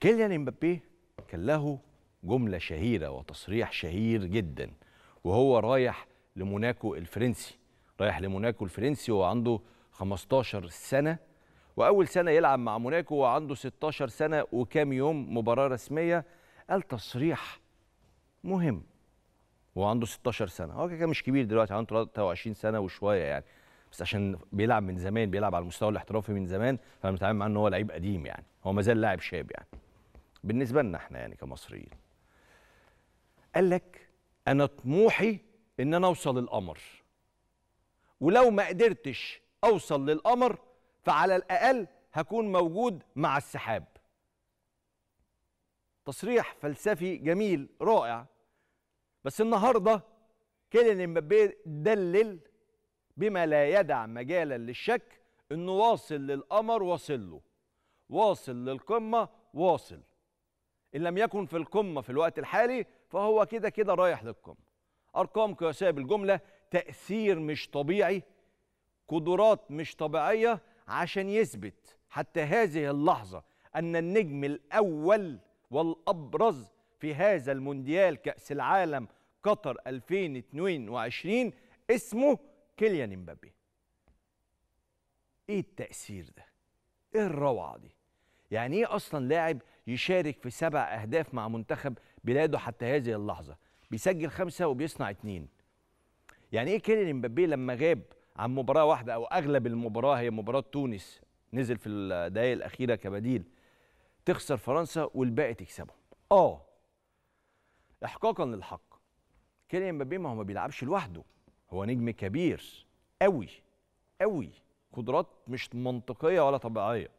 كيليان امبابي كان له جملة شهيرة وتصريح شهير جدا وهو رايح لموناكو الفرنسي رايح لموناكو الفرنسي وهو عنده 15 سنة وأول سنة يلعب مع موناكو وعنده 16 سنة وكام يوم مباراة رسمية قال تصريح مهم وعنده 16 سنة هو كان مش كبير دلوقتي عنده 23 سنة وشوية يعني بس عشان بيلعب من زمان بيلعب على المستوى الاحترافي من زمان فانا متعامل معاه ان هو لعيب قديم يعني هو ما زال لاعب شاب يعني بالنسبه لنا احنا يعني كمصريين قال لك انا طموحي ان انا اوصل للقمر ولو ما قدرتش اوصل للقمر فعلى الاقل هكون موجود مع السحاب تصريح فلسفي جميل رائع بس النهارده كيلين امبابي دلل بما لا يدع مجالا للشك انه واصل للقمر واصل له واصل للقمه واصل إن لم يكن في القمة في الوقت الحالي فهو كده كده رايح للقمة أرقام قياسية بالجملة تأثير مش طبيعي قدرات مش طبيعية عشان يثبت حتى هذه اللحظة أن النجم الأول والأبرز في هذا المونديال كأس العالم قطر 2022 اسمه كيليان امبابي ايه التأثير ده؟ ايه الروعة دي؟ يعني ايه اصلا لاعب يشارك في سبع أهداف مع منتخب بلاده حتى هذه اللحظة بيسجل خمسة وبيصنع اتنين يعني إيه كيليان مبابي لما غاب عن مباراة واحدة أو أغلب المباراة هي مباراة تونس نزل في الدقايق الأخيرة كبديل تخسر فرنسا والباقي تكسبهم آه إحقاقا للحق كيليان مبابي ما هو ما بيلعبش لوحده هو نجم كبير قوي قوي قدرات مش منطقية ولا طبيعية